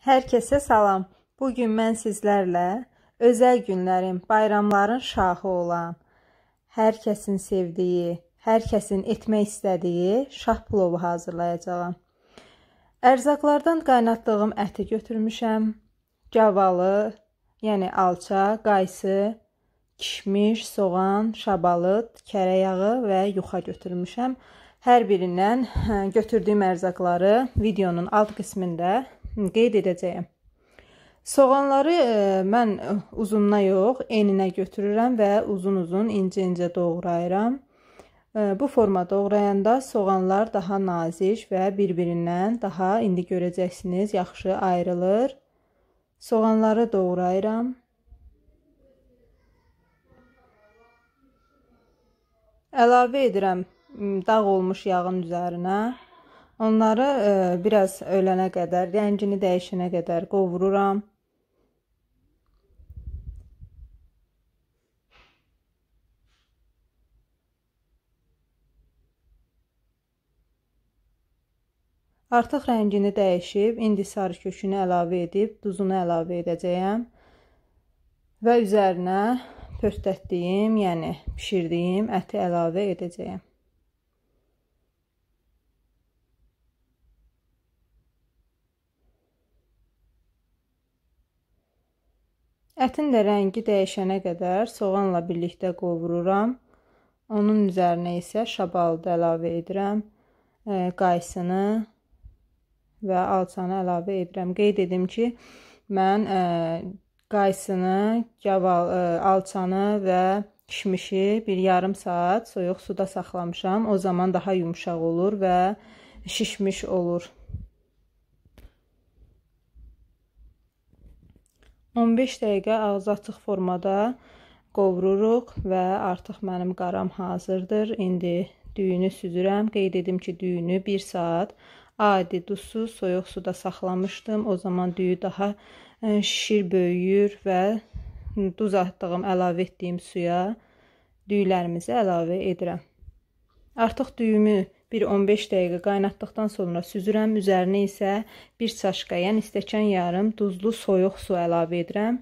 Hər kəsə salam. Bu gün mən sizlərlə özəl günlərin, bayramların şahı olan, hər kəsin sevdiyi, hər kəsin etmək istədiyi şah plovu hazırlayacağam. Ərzaqlardan qaynatdığım əti götürmüşəm. Gavalı, yəni alça, qaysı, kişmiş, soğan, şabalıt, kərə yağı və yuxa götürmüşəm. Hər birindən hə, götürdüyüm ərzaqları videonun alt qismində qeyd edəcəyəm. Soğanları e, mən uzununa yox, eninə götürürəm və uzun-uzun incə-incə doğrayıram. E, bu formada doğrayanda soğanlar daha nazik və bir-birindən daha indi görəcəksiniz, yaxşı ayrılır. Soğanları doğrayıram. Əlavə edirəm dağ olmuş yağın üzərinə. Onları e, biraz ölənə qədər, rəngini dəyişənə qədər qovururam. Artıq rəngini dəyişib, indi sarı kökünü əlavə edib, duzunu əlavə edəcəyəm. Və üzərinə pörtlətdiyim, yəni bişirdiyim əti əlavə edəcəyəm. Ətin də rəngi dəyişənə qədər soğanla birlikdə qovururam. Onun üzərinə isə şabalı da əlavə edirəm, e, qaysını və alçanı əlavə edirəm. Qeyd edim ki, mən e, qaysını, gaval, e, alçanı və kişmişi bir yarım saat soyuq suda saxlamışam. O zaman daha yumşaq olur və şişmiş olur. 15 dəqiqə ağzı açıq formada qovururuq və artıq mənim qaram hazırdır. İndi düyünü süzürəm. Qeyd edim ki, düyünü 1 saat adi duzsuz soyuq suda saxlamışdım. O zaman düyü daha e, şişir, böyüyür və duz atdığım, əlavə etdiyim suya düyülərimizi əlavə edirəm. Artıq düyümü bir 15 dəqiqə qaynatdıqdan sonra süzürəm. Üzərinə isə 1 çaşqa, yəni stəkan yarım duzlu soyuq su əlavə edirəm.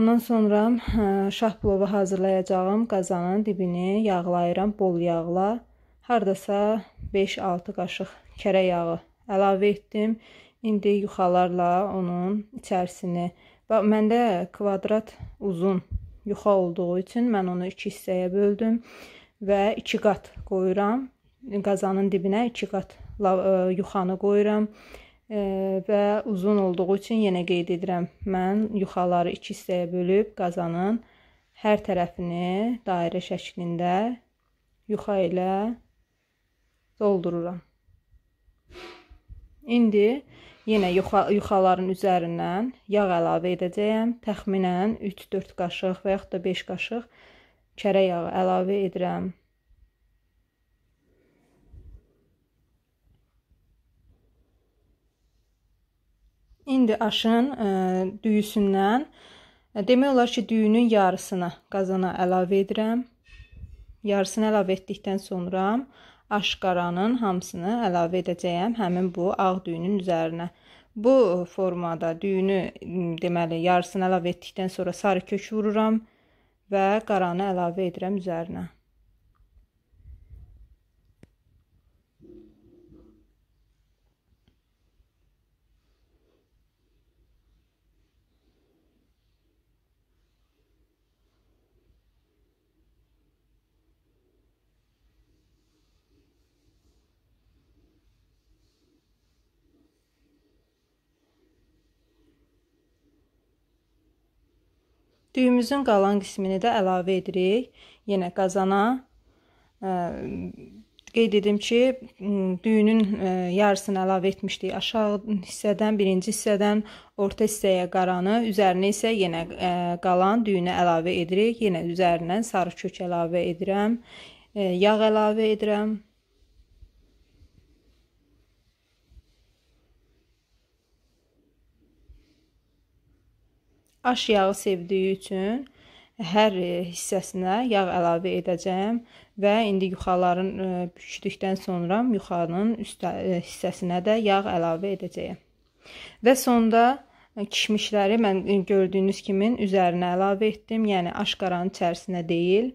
Ondan sonra ə, hə, şah plovu hazırlayacağım qazanın dibini yağlayıram bol yağla. Hardasa 5-6 qaşıq kərə yağı əlavə etdim. İndi yuxalarla onun içərisini və məndə kvadrat uzun yuxa olduğu üçün mən onu iki hissəyə böldüm və 2 qat qoyuram qazanın dibinə 2 qat e, yuxanı qoyuram e, və uzun olduğu üçün yenə qeyd edirəm. Mən yuxaları 2 hissəyə bölüb qazanın hər tərəfini dairə şəklində yuxa ilə doldururam. İndi yenə yuxa, yuxaların üzərindən yağ əlavə edəcəyəm. Təxminən 3-4 qaşıq və yaxud da 5 qaşıq kərə yağı əlavə edirəm. İndi aşın ə, e, düyüsündən e, demək olar ki, düyünün yarısını qazana əlavə edirəm. Yarısını əlavə etdikdən sonra aşqaranın hamısını əlavə edəcəyəm həmin bu ağ düyünün üzərinə. Bu formada düyünü deməli yarısını əlavə etdikdən sonra sarı kök vururam və qaranı əlavə edirəm üzərinə. Düyümüzün qalan qismini də əlavə edirik. Yenə qazana ə, e, qeyd edim ki, düyünün ə, e, yarısını əlavə etmişdik. Aşağı hissədən, birinci hissədən orta hissəyə qaranı, üzərinə isə yenə ə, e, qalan düyünü əlavə edirik. Yenə üzərindən sarı kök əlavə edirəm. Ə, yağ əlavə edirəm. Aş yağı sevdiyi üçün hər e, hissəsinə yağ əlavə edəcəm və indi yuxaların e, bişdikdən sonra yuxanın üst e, hissəsinə də yağ əlavə edəcəyəm. Və sonda kişmişləri mən gördüyünüz kimin üzərinə əlavə etdim, yəni aşqaranın içərisinə deyil.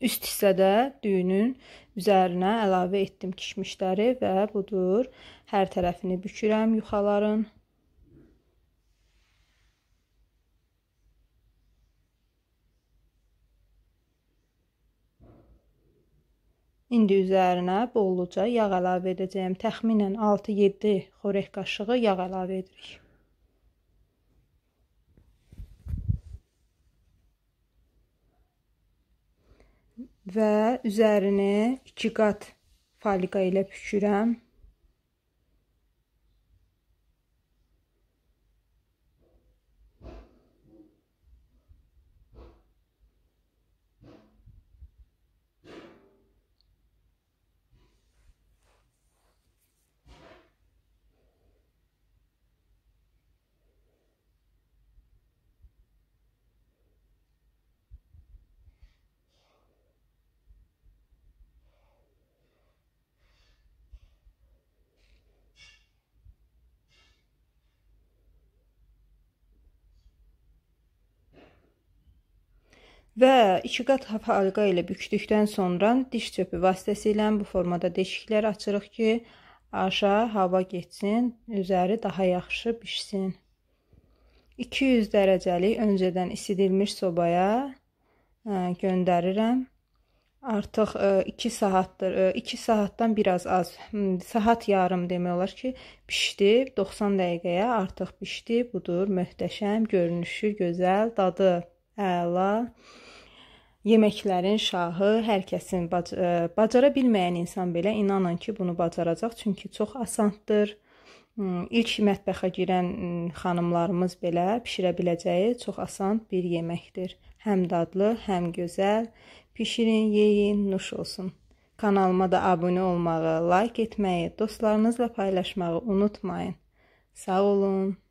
Üst hissədə düyünün üzərinə əlavə etdim kişmişləri və budur hər tərəfini bükürəm yuxaların. İndi üzərinə bolluca yağ əlavə edəcəyəm. Təxminən 6-7 xörək qaşığı yağ əlavə edirik. Və üzerini 2 qat faliqa ilə bükürəm. və iki qat halqa ilə bükdükdən sonra diş çöpü vasitəsilə bu formada deşiklər açırıq ki, aşağı hava getsin, üzəri daha yaxşı bişsin. 200 dərəcəlik öncədən isidilmiş sobaya ə, e, göndərirəm. Artıq 2 e, saatdır, 2 e, saatdan biraz az, hmm, saat yarım demək olar ki, bişdi. 90 dəqiqəyə artıq bişdi. Budur möhtəşəm görünüşü, gözəl dadı əla, yeməklərin şahı, hər kəsin bac e, bacara bilməyən insan belə inanın ki, bunu bacaracaq, çünki çox asandır. Hmm, ilk mətbəxə girən hmm, xanımlarımız belə bişirə biləcəyi çox asan bir yeməkdir. Həm dadlı, həm gözəl. Bişirin, yeyin, nuş olsun. Kanalıma da abunə olmağı, like etməyi, dostlarınızla paylaşmağı unutmayın. Sağ olun.